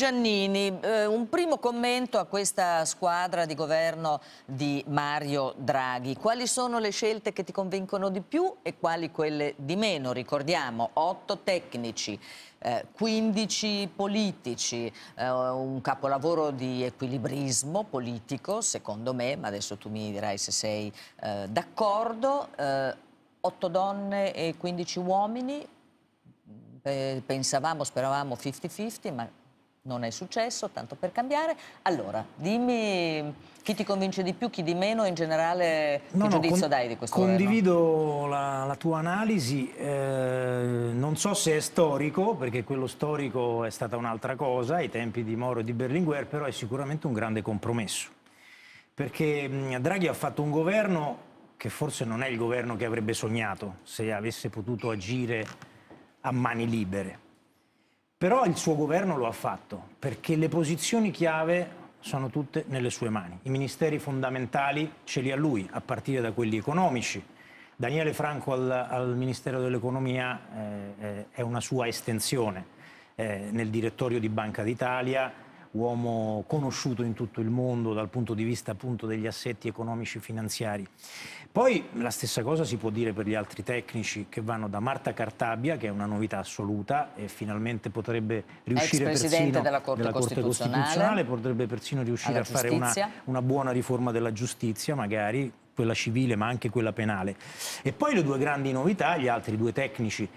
Giannini, eh, un primo commento a questa squadra di governo di Mario Draghi. Quali sono le scelte che ti convincono di più e quali quelle di meno? Ricordiamo, otto tecnici, eh, 15 politici, eh, un capolavoro di equilibrismo politico, secondo me, ma adesso tu mi dirai se sei eh, d'accordo, eh, otto donne e 15 uomini, eh, pensavamo, speravamo 50-50, ma non è successo, tanto per cambiare. Allora, dimmi chi ti convince di più, chi di meno in generale no, che no, giudizio dai di questo Condivido la, la, tua analisi, eh, non so se è storico, perché quello storico è stata un'altra cosa, ai tempi di Moro e di Berlinguer, però è sicuramente un grande compromesso. Perché Draghi ha fatto un governo che forse non è il governo che avrebbe sognato se avesse potuto agire a mani libere però il suo governo lo ha fatto, perché le posizioni chiave sono tutte nelle sue mani. I ministeri fondamentali ce li ha lui, a partire da quelli economici. Daniele Franco al, al Ministero dell'Economia eh, eh, è una sua estensione. Eh, nel direttorio di Banca d'Italia uomo conosciuto in tutto il mondo dal punto di vista appunto degli assetti economici e finanziari. Poi la stessa cosa si può dire per gli altri tecnici che vanno da Marta Cartabia, che è una novità assoluta e finalmente potrebbe riuscire persino della Corte, della Corte Costituzionale, potrebbe persino riuscire a fare una, una buona riforma della giustizia, magari quella civile ma anche quella penale. E poi le due grandi novità, gli altri due tecnici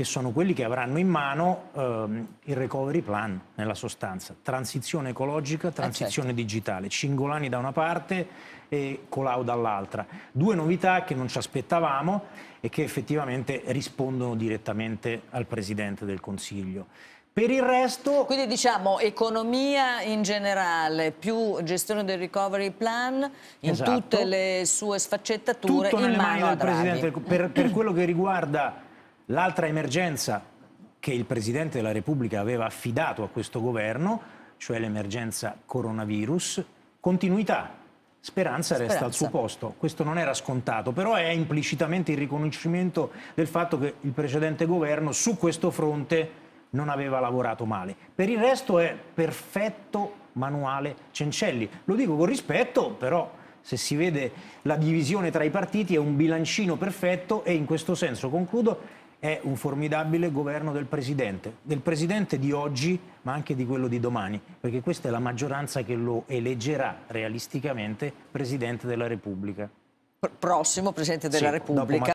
che sono quelli che avranno in mano ehm, il recovery plan, nella sostanza. Transizione ecologica, eh, transizione eh certo. digitale. Cingolani da una parte e Colau dall'altra. Due novità che non ci aspettavamo e che effettivamente rispondono direttamente al Presidente del Consiglio. Per il resto... Quindi diciamo economia in generale, più gestione del recovery plan in esatto. tutte le sue sfaccettature Tutto in mano, mano al Presidente. Per, per quello che riguarda L'altra emergenza che il Presidente della Repubblica aveva affidato a questo governo, cioè l'emergenza coronavirus, continuità. Speranza, Speranza resta al suo posto. Questo non era scontato, però è implicitamente il riconoscimento del fatto che il precedente governo su questo fronte non aveva lavorato male. Per il resto è perfetto manuale Cencelli. Lo dico con rispetto, però se si vede la divisione tra i partiti è un bilancino perfetto e in questo senso concludo è un formidabile governo del Presidente, del Presidente di oggi ma anche di quello di domani, perché questa è la maggioranza che lo eleggerà realisticamente Presidente della Repubblica. P- prossimo Presidente della sì, Repubblica.